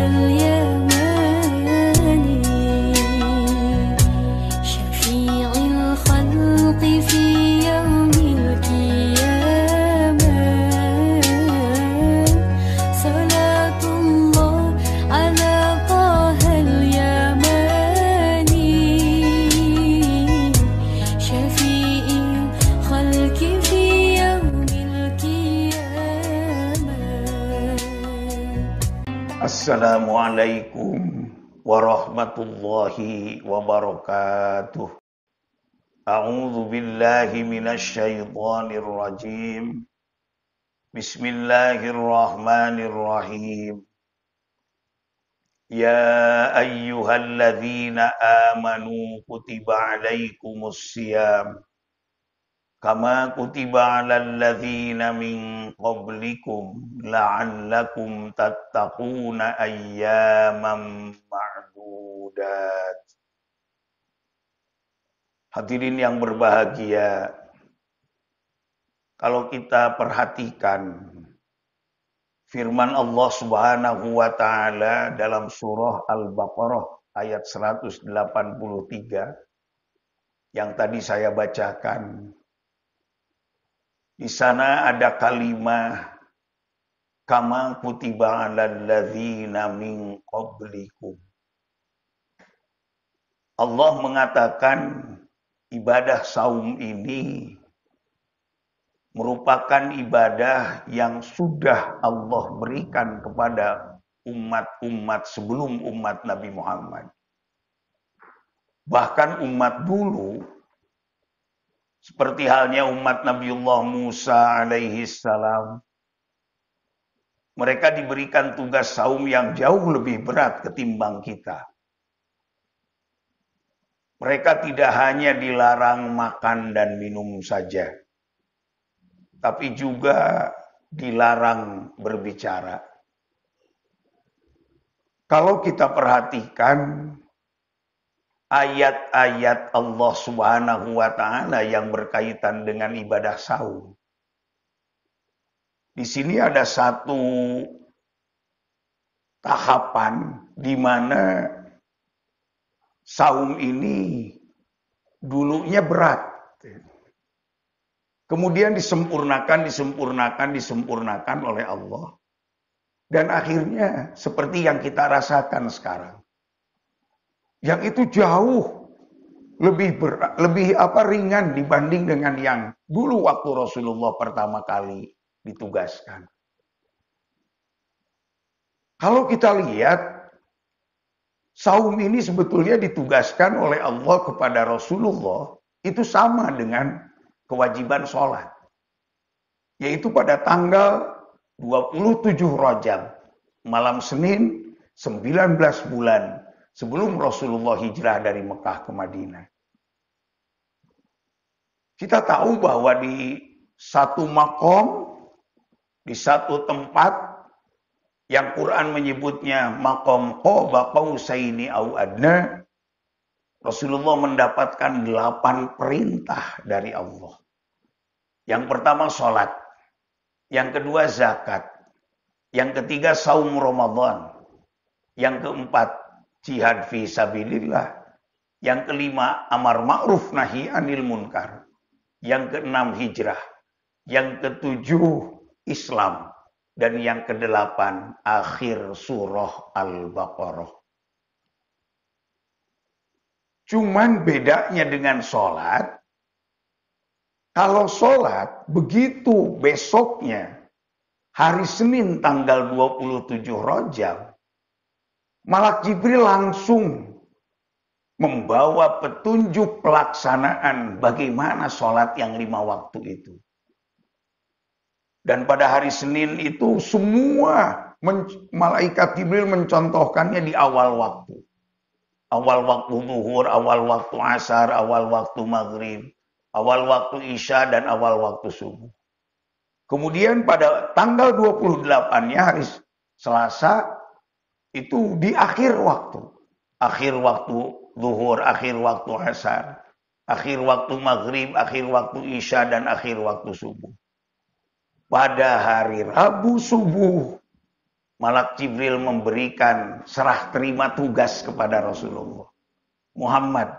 to leave. السلام عليكم ورحمة الله وبركاته أعوذ بالله من الشيطان الرجيم بسم الله الرحمن الرحيم يا أيها الذين آمنوا كتب عليكم الصيام ۖ kama kutiba 'alal ladzina min qablikum la'allakum tattaquna ayyaman ma'dudat Hadirin yang berbahagia kalau kita perhatikan firman Allah Subhanahu wa taala dalam surah Al-Baqarah ayat 183 yang tadi saya bacakan di sana ada kalimah kama kutiba alal ladzina min qablikum. Allah mengatakan ibadah saum ini merupakan ibadah yang sudah Allah berikan kepada umat-umat sebelum umat Nabi Muhammad. Bahkan umat dulu seperti halnya umat Nabiullah Musa alaihi salam. Mereka diberikan tugas saum yang jauh lebih berat ketimbang kita. Mereka tidak hanya dilarang makan dan minum saja, tapi juga dilarang berbicara. Kalau kita perhatikan, ayat-ayat Allah Subhanahu wa taala yang berkaitan dengan ibadah saum. Di sini ada satu tahapan di mana saum ini dulunya berat. Kemudian disempurnakan, disempurnakan, disempurnakan oleh Allah. Dan akhirnya seperti yang kita rasakan sekarang yang itu jauh lebih ber, lebih apa ringan dibanding dengan yang dulu waktu Rasulullah pertama kali ditugaskan. Kalau kita lihat saum ini sebetulnya ditugaskan oleh Allah kepada Rasulullah itu sama dengan kewajiban sholat. Yaitu pada tanggal 27 Rajab, malam Senin 19 bulan sebelum Rasulullah hijrah dari Mekah ke Madinah. Kita tahu bahwa di satu makom, di satu tempat yang Quran menyebutnya makom Qoba Qausaini au adna, Rasulullah mendapatkan delapan perintah dari Allah. Yang pertama sholat, yang kedua zakat, yang ketiga saum Ramadan, yang keempat jihad fi sabilillah. Yang kelima, amar ma'ruf nahi anil munkar. Yang keenam, hijrah. Yang ketujuh, Islam. Dan yang kedelapan, akhir surah Al-Baqarah. Cuman bedanya dengan sholat, kalau sholat begitu besoknya, hari Senin tanggal 27 Rojab, Malak Jibril langsung membawa petunjuk pelaksanaan bagaimana sholat yang lima waktu itu. Dan pada hari Senin itu semua malaikat Jibril mencontohkannya di awal waktu. Awal waktu zuhur, awal waktu asar, awal waktu maghrib, awal waktu isya, dan awal waktu subuh. Kemudian pada tanggal 28-nya hari Selasa, itu di akhir waktu. Akhir waktu zuhur, akhir waktu asar, akhir waktu maghrib, akhir waktu isya, dan akhir waktu subuh. Pada hari Rabu subuh, Malak Jibril memberikan serah terima tugas kepada Rasulullah. Muhammad,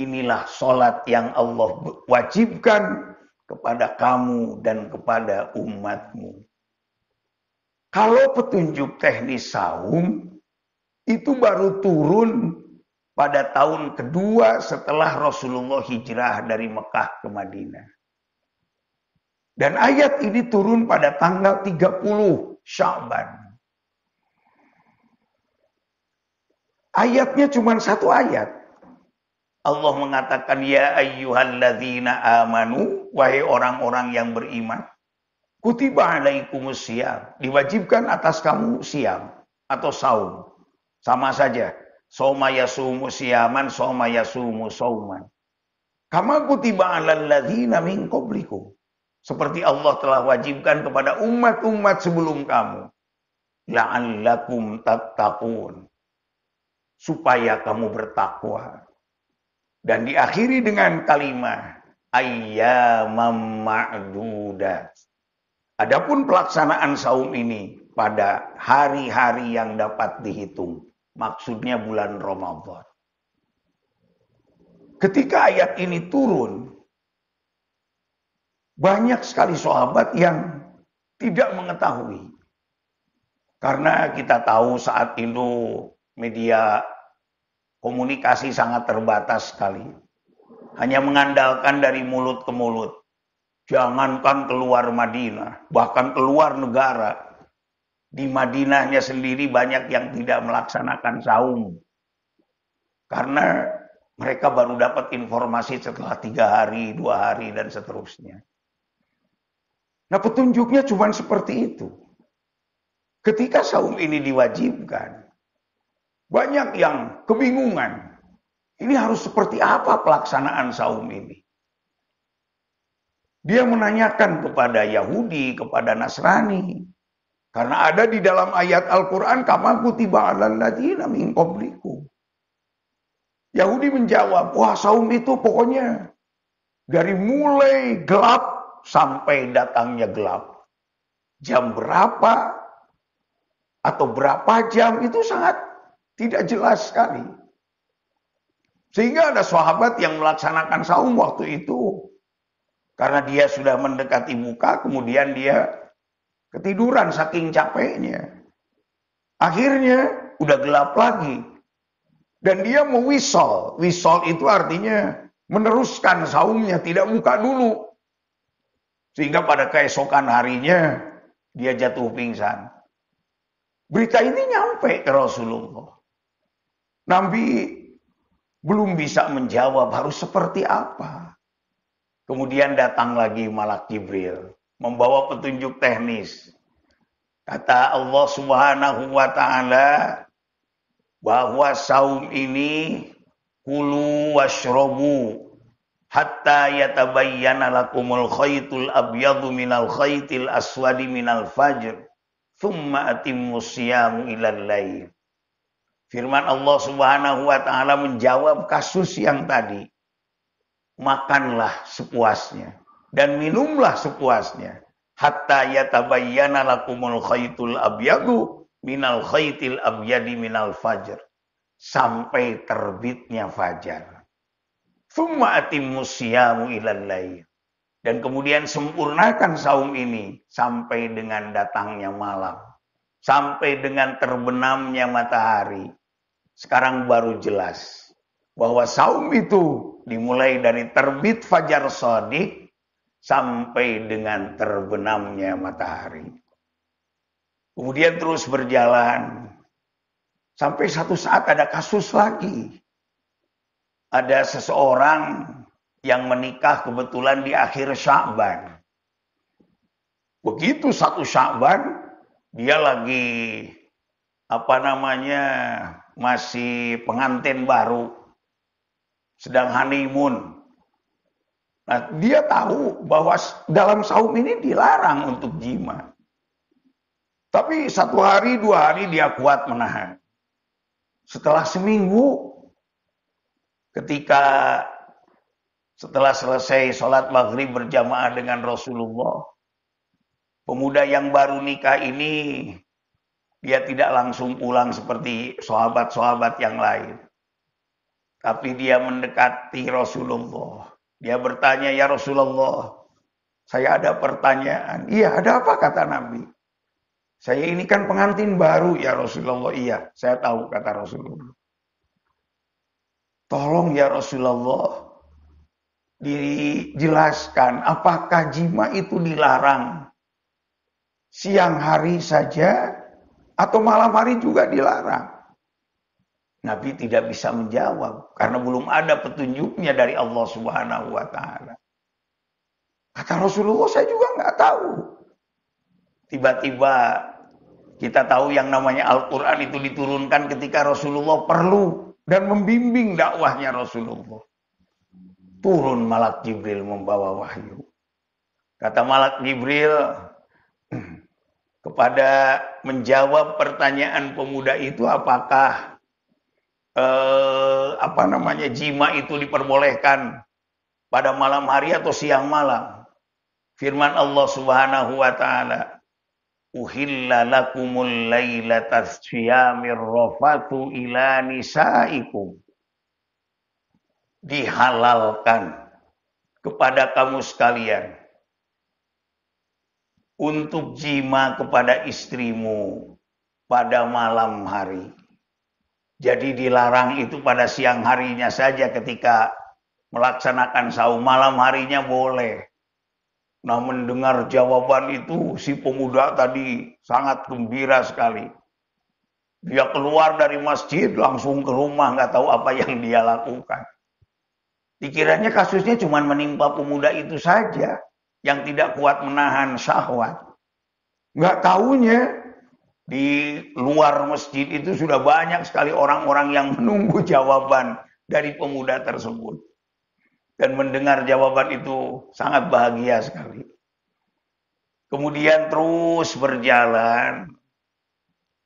inilah sholat yang Allah wajibkan kepada kamu dan kepada umatmu. Kalau petunjuk teknis saum itu hmm. baru turun pada tahun kedua setelah Rasulullah hijrah dari Mekah ke Madinah. Dan ayat ini turun pada tanggal 30 Syaban. Ayatnya cuma satu ayat. Allah mengatakan ya ayyuhalladzina amanu wahai orang-orang yang beriman Kutiba alaikum siam. Diwajibkan atas kamu siam atau saum. Sama saja. Soma yasumu siaman, soma yasumu sauman. Kama kutiba alal ladzina min Seperti Allah telah wajibkan kepada umat-umat sebelum kamu. La'allakum tattaqun. Supaya kamu bertakwa. Dan diakhiri dengan kalimat ayyamam ma'dudat Adapun pelaksanaan saum ini pada hari-hari yang dapat dihitung, maksudnya bulan Ramadan. Ketika ayat ini turun, banyak sekali sahabat yang tidak mengetahui. Karena kita tahu saat itu media komunikasi sangat terbatas sekali. Hanya mengandalkan dari mulut ke mulut. Jangankan keluar Madinah, bahkan keluar negara. Di Madinahnya sendiri banyak yang tidak melaksanakan saum. Karena mereka baru dapat informasi setelah tiga hari, dua hari, dan seterusnya. Nah petunjuknya cuma seperti itu. Ketika saum ini diwajibkan, banyak yang kebingungan. Ini harus seperti apa pelaksanaan saum ini? Dia menanyakan kepada Yahudi, kepada Nasrani. Karena ada di dalam ayat Al-Quran, kamaku tiba ala ladina Yahudi menjawab, wah saum itu pokoknya dari mulai gelap sampai datangnya gelap. Jam berapa atau berapa jam itu sangat tidak jelas sekali. Sehingga ada sahabat yang melaksanakan saum waktu itu karena dia sudah mendekati muka, kemudian dia ketiduran saking capeknya. Akhirnya udah gelap lagi. Dan dia mewisol. Wisol itu artinya meneruskan saumnya, tidak buka dulu. Sehingga pada keesokan harinya dia jatuh pingsan. Berita ini nyampe ke Rasulullah. Nabi belum bisa menjawab harus seperti apa. Kemudian datang lagi malak Jibril membawa petunjuk teknis. Kata Allah Subhanahu wa taala bahwa saum ini kulu washrobu hatta yatabayyana lakumul khaytul abyadu minal khaytil aswadi minal fajr thumma atimmu siyamu ilal lail. Firman Allah Subhanahu wa taala menjawab kasus yang tadi makanlah sepuasnya dan minumlah sepuasnya hatta yatabayyana lakumul khaytul abyadu minal khaytil abyadi minal fajr sampai terbitnya fajar thumma atimmu siyamu ilal lail dan kemudian sempurnakan saum ini sampai dengan datangnya malam sampai dengan terbenamnya matahari sekarang baru jelas bahwa saum itu dimulai dari terbit fajar sodik sampai dengan terbenamnya matahari. Kemudian terus berjalan sampai satu saat ada kasus lagi. Ada seseorang yang menikah kebetulan di akhir Sya'ban. Begitu satu Sya'ban dia lagi apa namanya masih pengantin baru sedang honeymoon. Nah, dia tahu bahwa dalam saum ini dilarang untuk jima. Tapi satu hari, dua hari dia kuat menahan. Setelah seminggu, ketika setelah selesai sholat maghrib berjamaah dengan Rasulullah, pemuda yang baru nikah ini dia tidak langsung pulang seperti sahabat-sahabat yang lain. Tapi dia mendekati Rasulullah. Dia bertanya, "Ya Rasulullah, saya ada pertanyaan." "Iya, ada apa?" kata Nabi. "Saya ini kan pengantin baru, ya Rasulullah." "Iya, saya tahu," kata Rasulullah. "Tolong ya Rasulullah, dijelaskan apakah jima itu dilarang siang hari saja atau malam hari juga dilarang?" Nabi tidak bisa menjawab karena belum ada petunjuknya dari Allah Subhanahu wa taala. Kata Rasulullah, saya juga nggak tahu. Tiba-tiba kita tahu yang namanya Al-Quran itu diturunkan ketika Rasulullah perlu dan membimbing dakwahnya Rasulullah. Turun Malak Jibril membawa wahyu. Kata Malak Jibril kepada menjawab pertanyaan pemuda itu apakah eh, apa namanya jima itu diperbolehkan pada malam hari atau siang malam. Firman Allah Subhanahu wa taala, "Uhilla lakumul lailata siyamir rafatu ila nisaikum." Dihalalkan kepada kamu sekalian untuk jima kepada istrimu pada malam hari. Jadi dilarang itu pada siang harinya saja ketika melaksanakan saum malam harinya boleh. Nah mendengar jawaban itu si pemuda tadi sangat gembira sekali. Dia keluar dari masjid langsung ke rumah nggak tahu apa yang dia lakukan. Pikirannya kasusnya cuma menimpa pemuda itu saja yang tidak kuat menahan syahwat. Nggak tahunya di luar masjid itu sudah banyak sekali orang-orang yang menunggu jawaban dari pemuda tersebut. Dan mendengar jawaban itu sangat bahagia sekali. Kemudian terus berjalan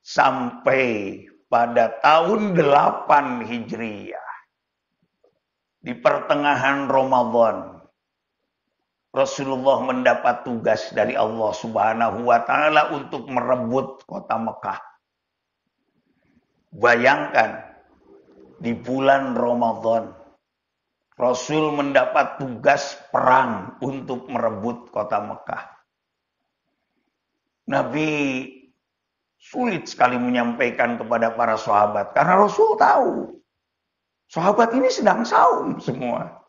sampai pada tahun 8 Hijriah. Di pertengahan Ramadan Rasulullah mendapat tugas dari Allah Subhanahu wa taala untuk merebut kota Mekah. Bayangkan di bulan Ramadan Rasul mendapat tugas perang untuk merebut kota Mekah. Nabi sulit sekali menyampaikan kepada para sahabat karena Rasul tahu sahabat ini sedang saum semua.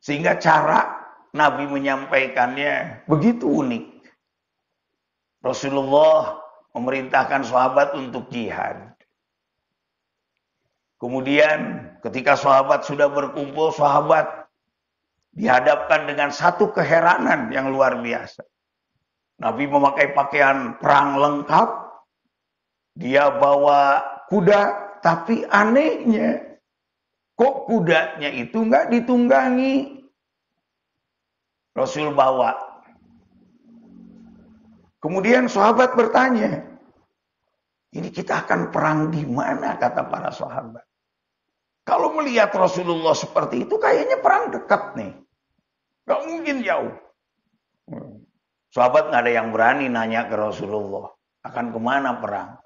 Sehingga cara Nabi menyampaikannya begitu unik. Rasulullah memerintahkan sahabat untuk jihad. Kemudian ketika sahabat sudah berkumpul, sahabat dihadapkan dengan satu keheranan yang luar biasa. Nabi memakai pakaian perang lengkap, dia bawa kuda, tapi anehnya kok kudanya itu nggak ditunggangi Rasul bawa. Kemudian sahabat bertanya, ini kita akan perang di mana kata para sahabat. Kalau melihat Rasulullah seperti itu kayaknya perang dekat nih. Gak mungkin jauh. Sahabat nggak ada yang berani nanya ke Rasulullah. Akan kemana perang?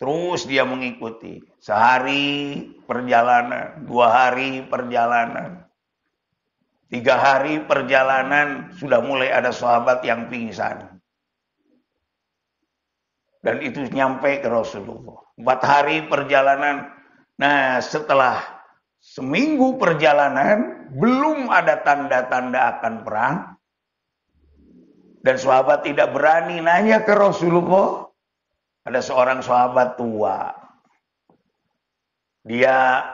Terus dia mengikuti. Sehari perjalanan, dua hari perjalanan. Tiga hari perjalanan sudah mulai ada sahabat yang pingsan. Dan itu nyampe ke Rasulullah. Empat hari perjalanan. Nah setelah seminggu perjalanan belum ada tanda-tanda akan perang. Dan sahabat tidak berani nanya ke Rasulullah. Ada seorang sahabat tua. Dia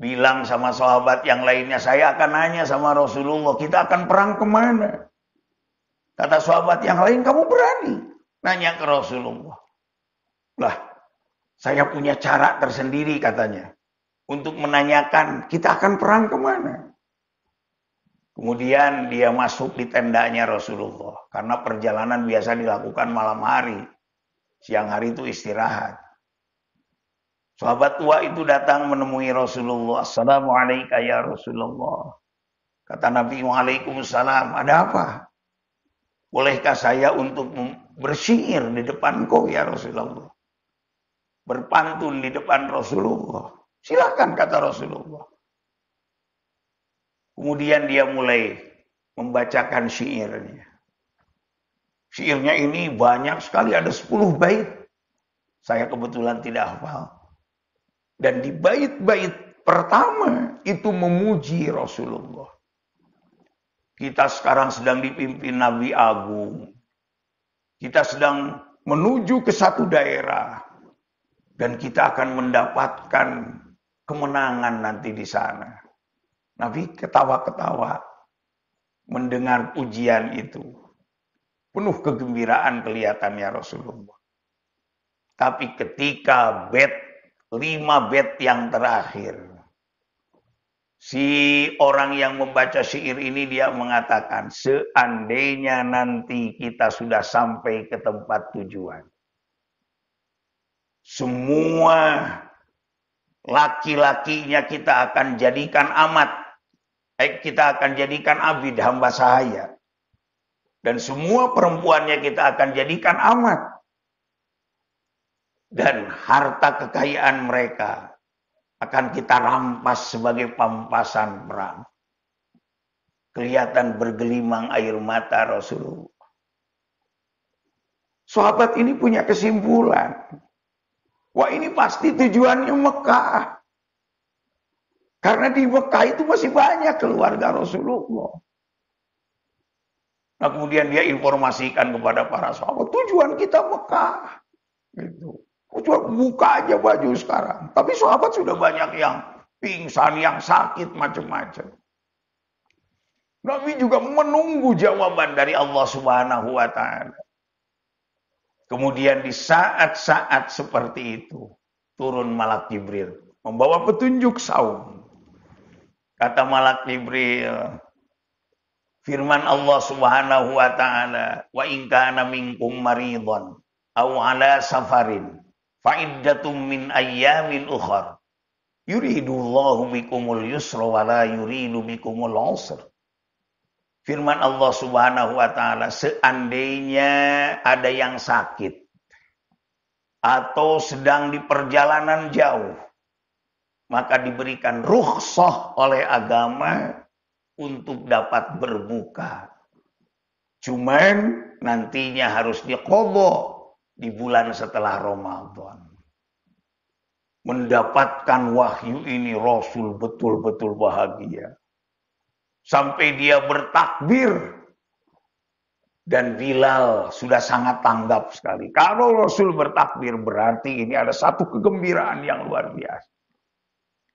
bilang sama sahabat yang lainnya, saya akan nanya sama Rasulullah, kita akan perang kemana? Kata sahabat yang lain, kamu berani nanya ke Rasulullah. Lah, saya punya cara tersendiri katanya. Untuk menanyakan, kita akan perang kemana? Kemudian dia masuk di tendanya Rasulullah. Karena perjalanan biasa dilakukan malam hari. Siang hari itu istirahat. Sahabat tua itu datang menemui Rasulullah. Assalamualaikum ya Rasulullah. Kata Nabi Waalaikumsalam. Ada apa? Bolehkah saya untuk bersyair di depan kau ya Rasulullah? Berpantun di depan Rasulullah. Silakan kata Rasulullah. Kemudian dia mulai membacakan syairnya. Syairnya ini banyak sekali, ada 10 bait. Saya kebetulan tidak hafal. Dan di bait-bait pertama itu memuji Rasulullah. Kita sekarang sedang dipimpin Nabi Agung. Kita sedang menuju ke satu daerah. Dan kita akan mendapatkan kemenangan nanti di sana. Nabi ketawa-ketawa mendengar pujian itu. Penuh kegembiraan kelihatannya Rasulullah. Tapi ketika bed lima bed yang terakhir. Si orang yang membaca syair ini dia mengatakan, seandainya nanti kita sudah sampai ke tempat tujuan. Semua laki-lakinya kita akan jadikan amat. Eh, kita akan jadikan abid hamba sahaya. Dan semua perempuannya kita akan jadikan amat dan harta kekayaan mereka akan kita rampas sebagai pampasan perang. Kelihatan bergelimang air mata Rasulullah. Sahabat ini punya kesimpulan. Wah ini pasti tujuannya Mekah. Karena di Mekah itu masih banyak keluarga Rasulullah. Nah kemudian dia informasikan kepada para sahabat, tujuan kita Mekah. Gitu coba buka aja baju sekarang. Tapi sahabat sudah banyak yang pingsan, yang sakit, macam-macam. Nabi juga menunggu jawaban dari Allah Subhanahu wa taala. Kemudian di saat-saat seperti itu turun malak Jibril membawa petunjuk saum. Kata malak Jibril, firman Allah Subhanahu wa taala, "Wa in minkum maridon, au ala safarin Fa'iddatum min ayyamin ukhar. Yuridullahu bikumul yusra wa la yuridu bikumul usra. Firman Allah Subhanahu wa taala, seandainya ada yang sakit atau sedang di perjalanan jauh, maka diberikan rukhsah oleh agama untuk dapat berbuka. Cuman nantinya harus diqobok di bulan setelah Ramadan. Mendapatkan wahyu ini Rasul betul-betul bahagia. Sampai dia bertakbir. Dan Bilal sudah sangat tanggap sekali. Kalau Rasul bertakbir berarti ini ada satu kegembiraan yang luar biasa.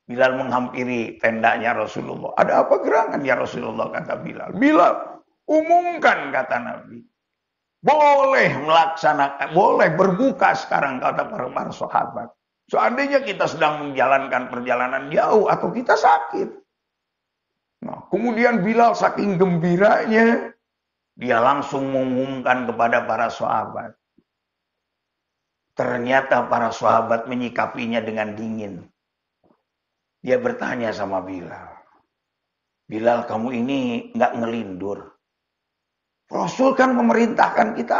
Bilal menghampiri tendanya Rasulullah. Ada apa gerangan ya Rasulullah kata Bilal. Bilal umumkan kata Nabi boleh melaksanakan, eh, boleh berbuka sekarang kata para, para sahabat. Seandainya kita sedang menjalankan perjalanan jauh atau kita sakit. Nah, kemudian Bilal saking gembiranya, dia langsung mengumumkan kepada para sahabat. Ternyata para sahabat menyikapinya dengan dingin. Dia bertanya sama Bilal. Bilal kamu ini nggak ngelindur. Rasul kan memerintahkan kita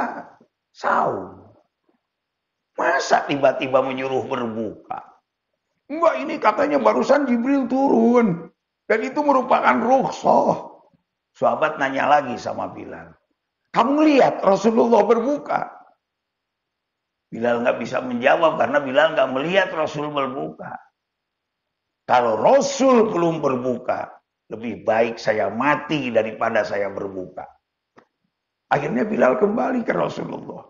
saum. Masa tiba-tiba menyuruh berbuka? Mbak ini katanya barusan Jibril turun. Dan itu merupakan rukhsah. Sahabat nanya lagi sama Bilal. Kamu lihat Rasulullah berbuka. Bilal nggak bisa menjawab karena Bilal nggak melihat Rasul berbuka. Kalau Rasul belum berbuka, lebih baik saya mati daripada saya berbuka. Akhirnya Bilal kembali ke Rasulullah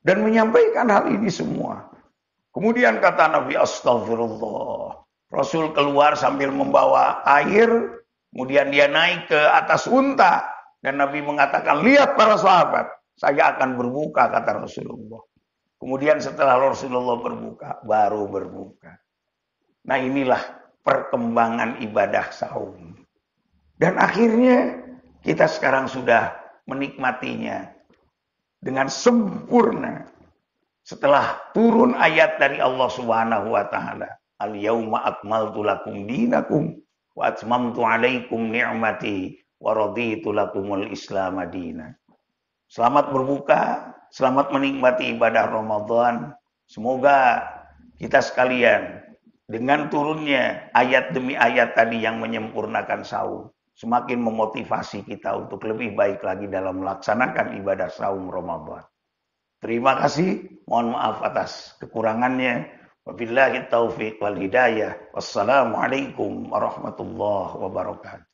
dan menyampaikan hal ini semua. Kemudian kata Nabi Astagfirullah. Rasul keluar sambil membawa air, kemudian dia naik ke atas unta dan Nabi mengatakan, "Lihat para sahabat, saya akan berbuka," kata Rasulullah. Kemudian setelah Rasulullah berbuka, baru berbuka. Nah, inilah perkembangan ibadah sahur. Dan akhirnya kita sekarang sudah menikmatinya dengan sempurna setelah turun ayat dari Allah Subhanahu wa taala al yauma akmaltu lakum dinakum wa atmamtu alaikum ni'mati wa raditu lakumul islam madina selamat berbuka selamat menikmati ibadah Ramadan semoga kita sekalian dengan turunnya ayat demi ayat tadi yang menyempurnakan sahur semakin memotivasi kita untuk lebih baik lagi dalam melaksanakan ibadah saum Ramadan. Terima kasih, mohon maaf atas kekurangannya. Wabillahi taufiq wal hidayah. Wassalamualaikum warahmatullahi wabarakatuh.